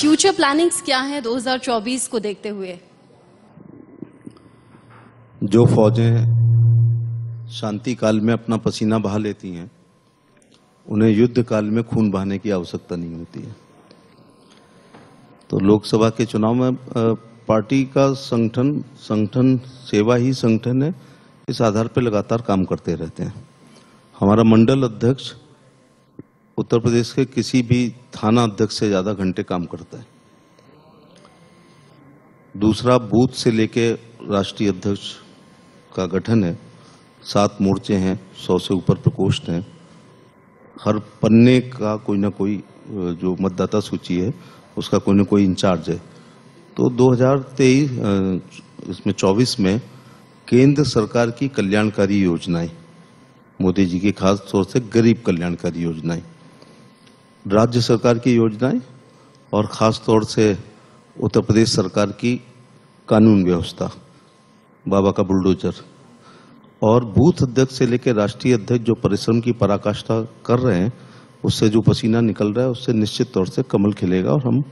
Future plannings क्या हैं 2024 को देखते हुए जो फौजें शांति काल में अपना पसीना बहा लेती हैं उन्हें युद्ध काल में खून बहाने की आवश्यकता नहीं होती है तो लोकसभा के चुनाव में पार्टी का संगठन संगठन सेवा ही संगठन है इस आधार पर लगातार काम करते रहते हैं हमारा मंडल अध्यक्ष उत्तर प्रदेश के किसी भी थाना अध्यक्ष से ज़्यादा घंटे काम करता है दूसरा बूथ से लेके राष्ट्रीय अध्यक्ष का गठन है सात मोर्चे हैं सौ से ऊपर प्रकोष्ठ हैं हर पन्ने का कोई ना कोई जो मतदाता सूची है उसका कोई ना कोई इंचार्ज है तो 2023 इसमें 24 में केंद्र सरकार की कल्याणकारी योजनाएं मोदी जी की खास तौर से गरीब कल्याणकारी योजनाएं राज्य सरकार की योजनाएं और ख़ास तौर से उत्तर प्रदेश सरकार की कानून व्यवस्था बाबा का बुलडोजर और बूथ अध्यक्ष से लेकर राष्ट्रीय अध्यक्ष जो परिश्रम की पराकाष्ठा कर रहे हैं उससे जो पसीना निकल रहा है उससे निश्चित तौर से कमल खिलेगा और हम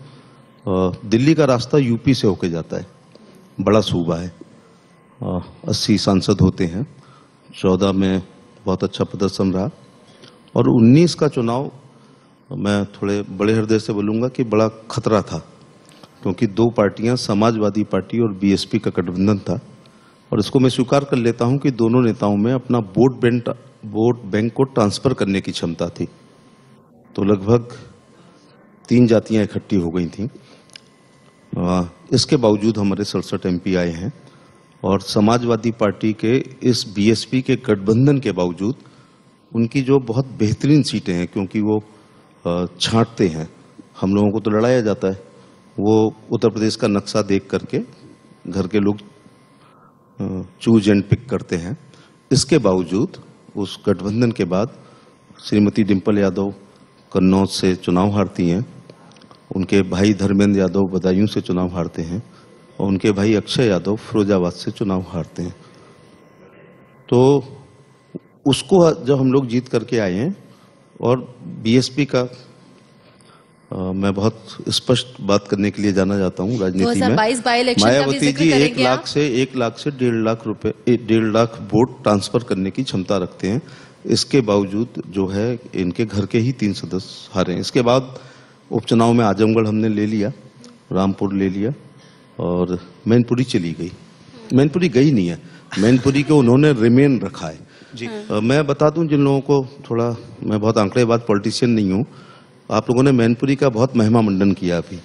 दिल्ली का रास्ता यूपी से होके जाता है बड़ा सूबा है अस्सी सांसद होते हैं चौदह में बहुत अच्छा प्रदर्शन रहा और उन्नीस का चुनाव मैं थोड़े बड़े हृदय से बोलूँगा कि बड़ा खतरा था क्योंकि दो पार्टियां समाजवादी पार्टी और बीएसपी का गठबंधन था और इसको मैं स्वीकार कर लेता हूं कि दोनों नेताओं में अपना वोट बैंक वोट बैंक को ट्रांसफर करने की क्षमता थी तो लगभग तीन जातियां इकट्ठी हो गई थी इसके बावजूद हमारे सड़सठ एम आए हैं और समाजवादी पार्टी के इस बीएसपी के गठबंधन के बावजूद उनकी जो बहुत बेहतरीन सीटें हैं क्योंकि वो छांटते हैं हम लोगों को तो लड़ाया जाता है वो उत्तर प्रदेश का नक्शा देख करके घर के लोग चूज एंड पिक करते हैं इसके बावजूद उस गठबंधन के बाद श्रीमती डिम्पल यादव कन्नौज से चुनाव हारती हैं उनके भाई धर्मेंद्र यादव बदायूं से चुनाव हारते हैं और उनके भाई अक्षय यादव फिरोजाबाद से चुनाव हारते हैं तो उसको जब हम लोग जीत करके आए हैं और बीएसपी का आ, मैं बहुत स्पष्ट बात करने के लिए जाना जाता हूँ राजनीति में मायावती जी एक लाख से एक लाख से डेढ़ लाख रुपए डेढ़ लाख वोट ट्रांसफर करने की क्षमता रखते हैं इसके बावजूद जो है इनके घर के ही तीन सदस्य हारे हैं इसके बाद उपचुनाव में आजमगढ़ हमने ले लिया रामपुर ले लिया और मैनपुरी चली गई मैनपुरी गई नहीं है मैनपुरी को उन्होंने रिमेन रखा है जी आ, हाँ। मैं बता दूं जिन लोगों को थोड़ा मैं बहुत आंकड़े बाद पॉलिटिशियन नहीं हूँ आप लोगों ने मैनपुरी का बहुत महिमा मंडन किया अभी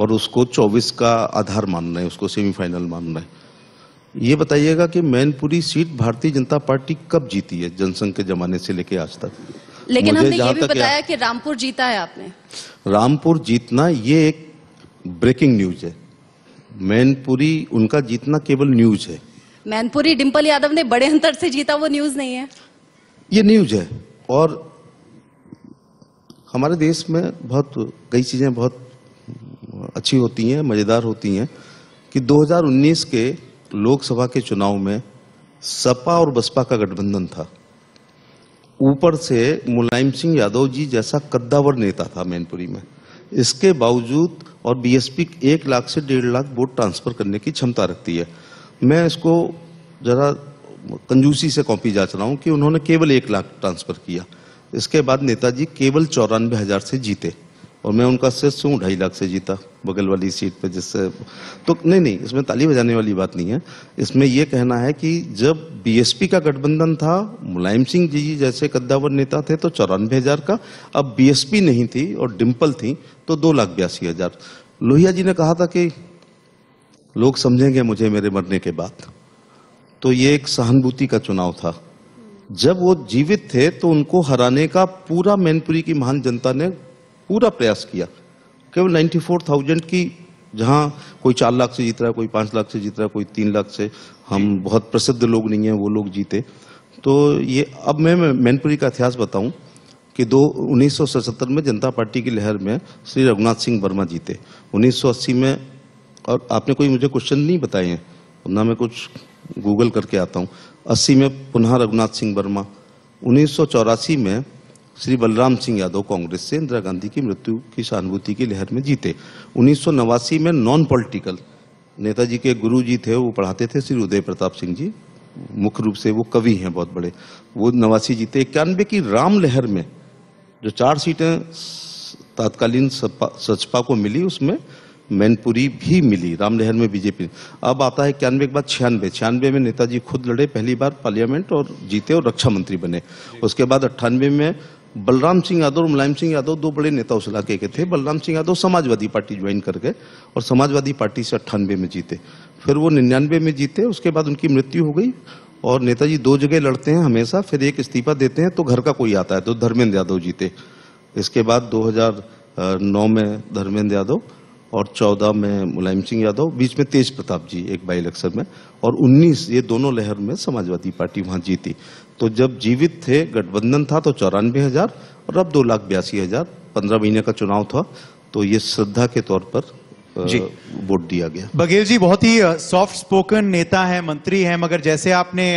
और उसको 24 का आधार मान रहे हैं उसको सेमीफाइनल मान रहे हैं ये बताइएगा कि मैनपुरी सीट भारतीय जनता पार्टी कब जीती है जनसंघ के जमाने से लेके आज तक लेकिन हमने ये भी बताया कि रामपुर जीता है आपने रामपुर जीतना ये एक ब्रेकिंग न्यूज है मैनपुरी उनका जीतना केवल न्यूज है मैनपुरी डिम्पल यादव ने बड़े अंतर से जीता वो न्यूज नहीं है ये न्यूज है और हमारे देश में बहुत कई चीज़ें बहुत अच्छी होती हैं मज़ेदार होती हैं कि 2019 के लोकसभा के चुनाव में सपा और बसपा का गठबंधन था ऊपर से मुलायम सिंह यादव जी जैसा कद्दावर नेता था मैनपुरी में इसके बावजूद और बीएसपी एक लाख से डेढ़ लाख वोट ट्रांसफर करने की क्षमता रखती है मैं इसको ज़रा कंजूसी से कॉपी जांच रहा हूं कि उन्होंने केवल एक लाख ट्रांसफ़र किया इसके बाद नेताजी केवल चौरानवे हज़ार से जीते और मैं उनका शिष्य हूँ ढाई लाख से जीता बगल वाली सीट पे जिससे तो नहीं नहीं इसमें ताली बजाने वाली बात नहीं है इसमें यह कहना है कि जब बीएसपी का गठबंधन था मुलायम सिंह जी जैसे कद्दावर नेता थे तो चौरानवे हज़ार का अब बीएसपी नहीं थी और डिम्पल थी तो दो लाख बयासी हज़ार लोहिया जी ने कहा था कि लोग समझेंगे मुझे मेरे मरने के बाद तो ये एक सहानुभूति का चुनाव था जब वो जीवित थे तो उनको हराने का पूरा मैनपुरी की महान जनता ने पूरा प्रयास किया केवल 94,000 की जहाँ कोई चार लाख से जीत रहा है कोई पाँच लाख से जीत रहा है कोई तीन लाख से हम बहुत प्रसिद्ध लोग नहीं हैं वो लोग जीते तो ये अब मैं मैनपुरी का इतिहास बताऊं कि दो उन्नीस में जनता पार्टी की लहर में श्री रघुनाथ सिंह वर्मा जीते 1980 में और आपने कोई मुझे क्वेश्चन नहीं बताए हैं ना मैं कुछ गूगल करके आता हूँ अस्सी में पुनः रघुनाथ सिंह वर्मा उन्नीस में श्री बलराम सिंह यादव कांग्रेस से इंदिरा गांधी की मृत्यु की सहानुभूति की लहर में जीते उन्नीस में नॉन पॉलिटिकल नेताजी के गुरु जी थे वो पढ़ाते थे श्री उदय प्रताप सिंह जी मुख्य रूप से वो कवि हैं बहुत बड़े वो नवासी जीते इक्यानवे की राम लहर में जो चार सीटें तात्कालीन सपा सचपा को मिली उसमें मैनपुरी भी मिली रामनहर में बीजेपी अब आता है इक्यानवे के बाद छियानवे छियानवे में नेताजी खुद लड़े पहली बार पार्लियामेंट और जीते और रक्षा मंत्री बने उसके बाद अट्ठानवे में बलराम सिंह यादव और मुलायम सिंह यादव दो बड़े नेता उस इलाके के थे बलराम सिंह यादव समाजवादी पार्टी ज्वाइन कर गए और समाजवादी पार्टी से अट्ठानवे में जीते फिर वो निन्यानवे में जीते उसके बाद उनकी मृत्यु हो गई और नेताजी दो जगह लड़ते हैं हमेशा फिर एक इस्तीफा देते हैं तो घर का कोई आता है तो धर्मेंद्र यादव जीते इसके बाद दो में धर्मेंद्र यादव और 14 में मुलायम सिंह यादव बीच में तेज प्रताप जी एक बाई इलेक्शन में और 19 ये दोनों लहर में समाजवादी पार्टी वहाँ जीती तो जब जीवित थे गठबंधन था तो चौरानवे हज़ार और अब दो लाख बयासी हज़ार पंद्रह महीने का चुनाव था तो ये श्रद्धा के तौर पर जी वोट दिया गया बघेल जी बहुत ही सॉफ्ट स्पोकन नेता है मंत्री है मगर जैसे आपने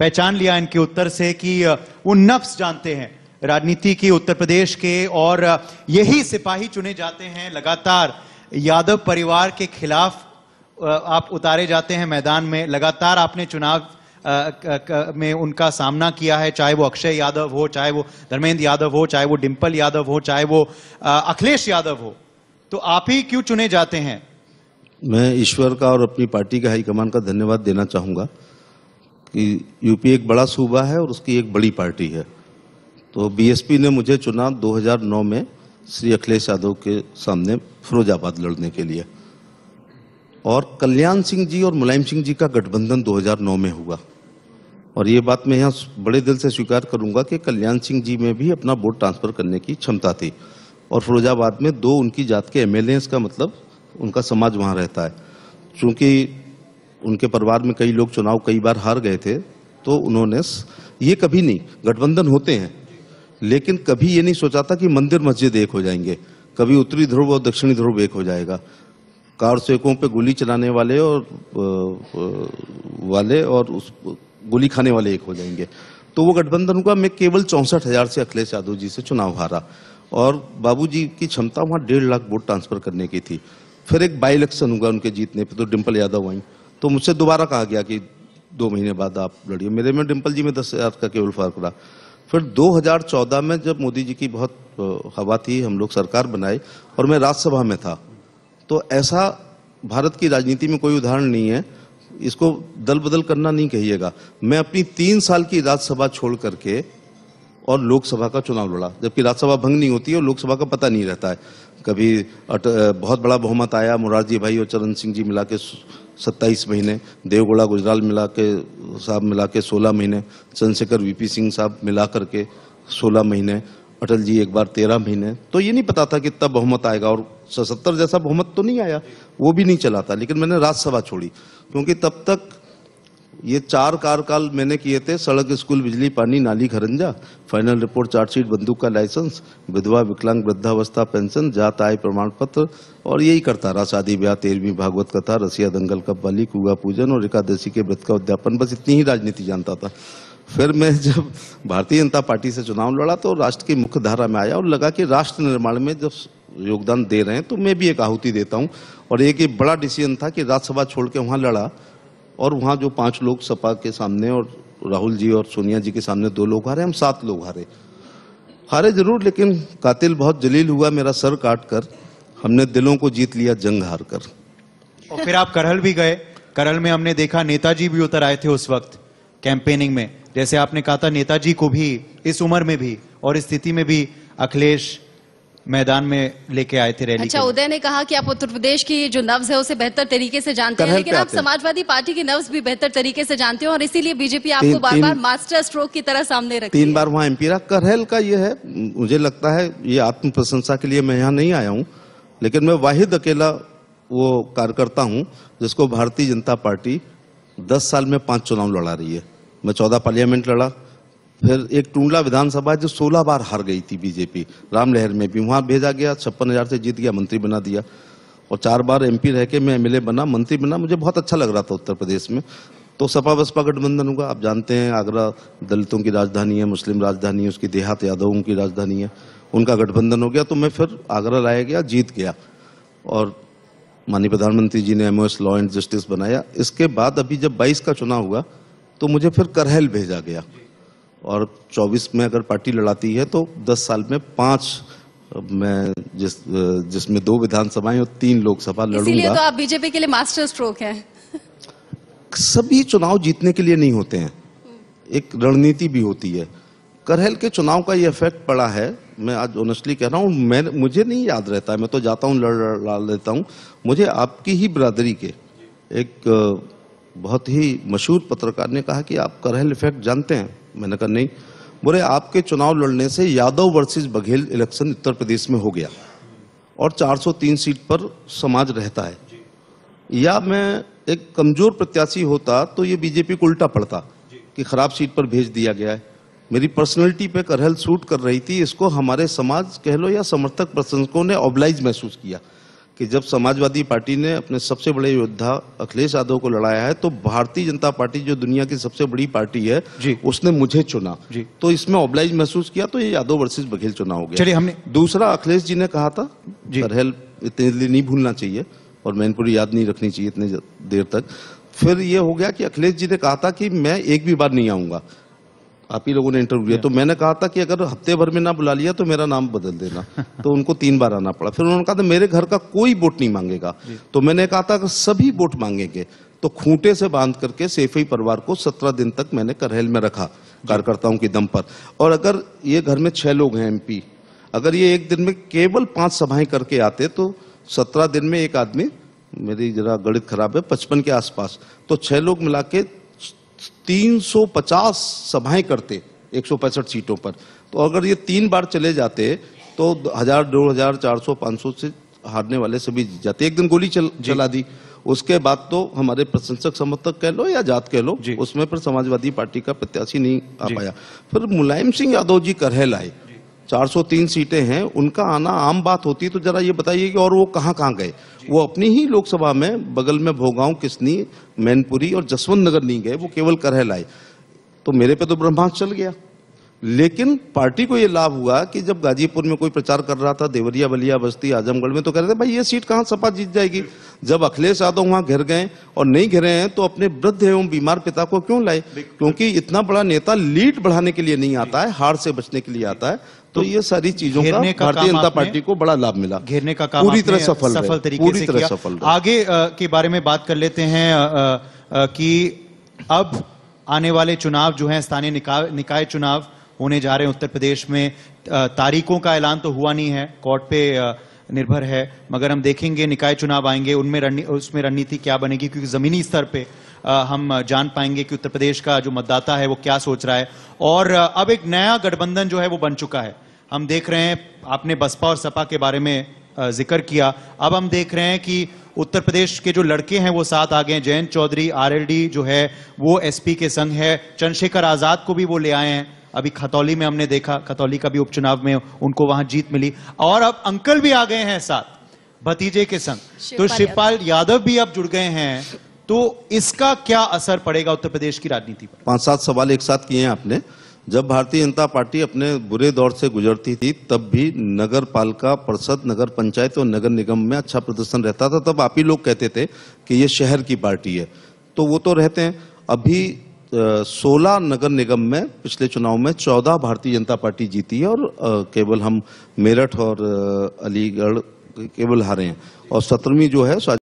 पहचान लिया इनके उत्तर से कि वो नफ्स जानते हैं राजनीति की उत्तर प्रदेश के और यही सिपाही चुने जाते हैं लगातार यादव परिवार के खिलाफ आप उतारे जाते हैं मैदान में लगातार आपने चुनाव में उनका सामना किया है चाहे वो अक्षय यादव हो चाहे वो धर्मेंद्र यादव हो चाहे वो डिम्पल यादव हो चाहे वो अखिलेश यादव हो तो आप ही क्यों चुने जाते हैं मैं ईश्वर का और अपनी पार्टी के हाईकमान का धन्यवाद देना चाहूँगा कि यूपी एक बड़ा सूबा है और उसकी एक बड़ी पार्टी है तो बीएसपी ने मुझे चुना 2009 में श्री अखिलेश यादव के सामने फिरोजाबाद लड़ने के लिए और कल्याण सिंह जी और मुलायम सिंह जी का गठबंधन 2009 में हुआ और ये बात मैं यहाँ बड़े दिल से स्वीकार करूंगा कि कल्याण सिंह जी में भी अपना वोट ट्रांसफर करने की क्षमता थी और फिरोजाबाद में दो उनकी जात के एम का मतलब उनका समाज वहाँ रहता है चूँकि उनके परिवार में कई लोग चुनाव कई बार हार गए थे तो उन्होंने ये कभी नहीं गठबंधन होते हैं लेकिन कभी ये नहीं सोचा था कि मंदिर मस्जिद एक हो जाएंगे कभी उत्तरी ध्रुव और दक्षिणी ध्रुव एक हो जाएगा कार सेवकों पे गोली चलाने वाले और वाले और उस गोली खाने वाले एक हो जाएंगे तो वो गठबंधन हुआ मैं केवल चौंसठ हजार से अखिलेश यादव जी से चुनाव हारा और बाबूजी की क्षमता वहाँ डेढ़ लाख वोट ट्रांसफर करने की थी फिर एक बाई इलेक्शन हुआ उनके जीतने पर तो डिम्पल यादव आई तो मुझसे दोबारा कहा गया कि दो महीने बाद आप लड़िए मेरे में डिम्पल जी में दस हजार का केवल फर्क रहा फिर 2014 में जब मोदी जी की बहुत हवा थी हम लोग सरकार बनाए और मैं राज्यसभा में था तो ऐसा भारत की राजनीति में कोई उदाहरण नहीं है इसको दल बदल करना नहीं कहिएगा मैं अपनी तीन साल की राज्यसभा छोड़ करके और लोकसभा का चुनाव लड़ा जबकि राज्यसभा भंग नहीं होती है और लोकसभा का पता नहीं रहता है कभी बहुत बड़ा बहुमत आया मुरारजी भाई और चरण सिंह जी मिला के सत्ताईस महीने देवगोड़ा गुजराल मिला के साहब मिला के सोलह महीने चंद्रशेखर वीपी सिंह साहब मिला करके सोलह महीने अटल जी एक बार तेरह महीने तो ये नहीं पता था कि तब बहुमत आएगा और सतर जैसा बहुमत तो नहीं आया वो भी नहीं चला था लेकिन मैंने राज्यसभा छोड़ी क्योंकि तब तक ये चार कार्यकाल मैंने किए थे सड़क स्कूल बिजली पानी नाली खरंजा फाइनल रिपोर्ट चार्जशीट बंदूक का लाइसेंस विधवा विकलांग वृद्धावस्था पेंशन जात आय प्रमाण पत्र और यही करता रहा शादी ब्याह तेरहवीं भागवत कथा रसिया दंगल कब्बाली कुआ पूजन और एकादशी के व्रत का उद्यापन बस इतनी ही राजनीति जानता था फिर मैं जब भारतीय जनता पार्टी से चुनाव लड़ा तो राष्ट्र की मुख्य धारा में आया और लगा कि राष्ट्र निर्माण में जब योगदान दे रहे हैं तो मैं भी एक आहुति देता हूँ और एक ये बड़ा डिसीजन था कि राज्यसभा छोड़ के वहाँ लड़ा और वहाँ जो पांच लोग सपा के सामने और राहुल जी और सोनिया जी के सामने दो लोग हारे हम सात लोग हारे हारे जरूर लेकिन कातिल बहुत जलील हुआ मेरा सर काट कर हमने दिलों को जीत लिया जंग हार कर और फिर आप करहल भी गए करल में हमने देखा नेताजी भी उतर आए थे उस वक्त कैंपेनिंग में जैसे आपने कहा था नेताजी को भी इस उम्र में भी और इस स्थिति में भी अखिलेश मैदान में लेके आए थे रैली अच्छा उदय ने कहा कि आप उत्तर प्रदेश की जो नव्स है उसे बेहतर तरीके से जानते हैं लेकिन आप समाजवादी पार्टी की नव्स भी बेहतर तरीके से जानते हो और इसीलिए बीजेपी आपको बार बार मास्टर स्ट्रोक की तरह सामने रखती तीन बार वहाँ एमपी रहा करहल का ये है मुझे लगता है ये आत्म प्रशंसा के लिए मैं यहाँ नहीं आया हूँ लेकिन मैं वाहिद अकेला वो कार्यकर्ता हूँ जिसको भारतीय जनता पार्टी दस साल में पांच चुनाव लड़ा रही है मैं चौदह पार्लियामेंट लड़ा फिर एक टूडला विधानसभा जो 16 बार हार गई थी बीजेपी रामलहर में भी वहाँ भेजा गया छप्पन हज़ार से जीत गया मंत्री बना दिया और चार बार एमपी रह के मैं एमएलए बना मंत्री बना मुझे बहुत अच्छा लग रहा था उत्तर प्रदेश में तो सपा बसपा गठबंधन होगा आप जानते हैं आगरा दलितों की राजधानी है मुस्लिम राजधानी है उसकी देहात यादवों की राजधानी है उनका गठबंधन हो गया तो मैं फिर आगरा लाया गया जीत गया और माननीय प्रधानमंत्री जी ने एमओएस लॉ एंड जस्टिस बनाया इसके बाद अभी जब 22 का चुनाव हुआ तो मुझे फिर करहल भेजा गया और 24 में अगर पार्टी लड़ाती है तो 10 साल में पांच मैं जिस जिसमें दो विधानसभाएं और तीन लोकसभा लड़ूंगा तो आप बीजेपी के लिए मास्टर स्ट्रोक है सभी चुनाव जीतने के लिए नहीं होते हैं एक रणनीति भी होती है करहल के चुनाव का ये इफेक्ट पड़ा है मैं आज ऑनेस्टली कह रहा हूँ मैं मुझे नहीं याद रहता है मैं तो जाता हूँ लड़ लड़ा लेता हूँ मुझे आपकी ही बरादरी के एक बहुत ही मशहूर पत्रकार ने कहा कि आप करहल इफेक्ट जानते हैं मैंने कहा नहीं बोले आपके चुनाव लड़ने से यादव वर्सेस बघेल इलेक्शन उत्तर प्रदेश में हो गया और 403 सीट पर समाज रहता है या मैं एक कमजोर प्रत्याशी होता तो ये बीजेपी को उल्टा पड़ता कि खराब सीट पर भेज दिया गया है मेरी पर्सनैलिटी पे करहल सूट कर रही थी इसको हमारे समाज कह लो या समर्थक प्रशंसकों ने ऑबलाइज महसूस किया कि जब समाजवादी पार्टी ने अपने सबसे बड़े योद्धा अखिलेश यादव को लड़ाया है तो भारतीय जनता पार्टी जो दुनिया की सबसे बड़ी पार्टी है उसने मुझे चुना तो इसमें ऑब्लाइज महसूस किया तो ये यादव वर्सेस बघेल चुनाव हो गया हमने दूसरा अखिलेश जी ने कहा था बरहेल इतने जल्दी नहीं भूलना चाहिए और मैनपुरी याद नहीं रखनी चाहिए इतने देर तक फिर ये हो गया कि अखिलेश जी ने कहा था कि मैं एक भी बार नहीं आऊंगा आप ही लोगों ने इंटरव्यू लिया तो मैंने कहा था कि अगर हफ्ते भर में ना बुला लिया तो मेरा नाम बदल देना तो उनको तीन बार आना पड़ा फिर उन्होंने कहा था मेरे घर का कोई वोट नहीं मांगेगा तो मैंने कहा था अगर सभी वोट मांगेंगे तो खूंटे से बांध करके सेफई परिवार को सत्रह दिन तक मैंने करहल में रखा कार्यकर्ताओं के दम पर और अगर ये घर में छः लोग हैं एमपी अगर ये एक दिन में केवल पांच सभाएं करके आते तो सत्रह दिन में एक आदमी मेरी जरा गणित खराब है पचपन के आसपास तो छह लोग मिला के 350 सभाएं करते एक सीटों पर तो अगर ये तीन बार चले जाते तो हजार दो हजार चार सौ पाँच सौ से हारने वाले सभी जीत जाते एक दिन गोली चल, चला दी उसके बाद तो हमारे प्रशंसक समर्थक कह लो या जात कह लो उसमें पर समाजवादी पार्टी का प्रत्याशी नहीं आ पाया फिर मुलायम सिंह यादव जी करहल लाए 403 सीटें हैं उनका आना आम बात होती तो जरा ये बताइए कि और वो कहाँ कहाँ गए वो अपनी ही लोकसभा में बगल में भोगांव किसनी मैनपुरी और जसवंत नगर नहीं गए वो केवल करह लाए तो मेरे पे तो ब्रह्मांड चल गया लेकिन पार्टी को ये लाभ हुआ कि जब गाजीपुर में कोई प्रचार कर रहा था देवरिया बलिया बस्ती आजमगढ़ में तो कह रहे थे भाई ये सीट कहाँ सपा जीत जाएगी जब अखिलेश यादव वहाँ घिर गए और नहीं घिरे हैं तो अपने वृद्ध एवं बीमार पिता को क्यों लाए क्योंकि इतना बड़ा नेता लीड बढ़ाने के लिए नहीं आता है हार से बचने के लिए आता है तो, तो ये सारी चीजों का भारतीय जनता पार्टी को बड़ा लाभ मिला घेरने का काम पूरी तरह सफल सफल तरीके पूरी तरह सफल आगे के बारे में बात कर लेते हैं कि अब आने वाले चुनाव जो हैं स्थानीय निकाय निकाय चुनाव होने जा रहे हैं उत्तर प्रदेश में तारीखों का ऐलान तो हुआ नहीं है कोर्ट पे निर्भर है मगर हम देखेंगे निकाय चुनाव आएंगे उनमें उसमें रणनीति क्या बनेगी क्योंकि जमीनी स्तर पे हम जान पाएंगे कि उत्तर प्रदेश का जो मतदाता है वो क्या सोच रहा है और अब एक नया गठबंधन जो है वो बन चुका है हम देख रहे हैं आपने बसपा और सपा के बारे में जिक्र किया अब हम देख रहे हैं कि उत्तर प्रदेश के जो लड़के हैं वो साथ आ गए हैं जयंत चौधरी आरएलडी जो है वो एसपी के संग है चंद्रशेखर आज़ाद को भी वो ले आए हैं अभी खतौली में हमने देखा खतौली का भी उपचुनाव में उनको वहां जीत मिली और अब अंकल भी आ गए हैं साथ भतीजे के संग तो शिवपाल यादव भी अब जुड़ गए हैं तो इसका क्या असर पड़ेगा उत्तर प्रदेश की राजनीति पर पांच सात सवाल एक साथ किए हैं आपने जब भारतीय जनता पार्टी अपने बुरे दौर से गुजरती थी तब भी नगर पालिका परिषद नगर पंचायत और नगर निगम में अच्छा प्रदर्शन रहता था तब आप ही लोग कहते थे कि ये शहर की पार्टी है तो वो तो रहते हैं अभी सोलह नगर निगम में पिछले चुनाव में चौदह भारतीय जनता पार्टी जीती है और केवल हम मेरठ और अलीगढ़ केवल हारे हैं और सत्रहवीं जो है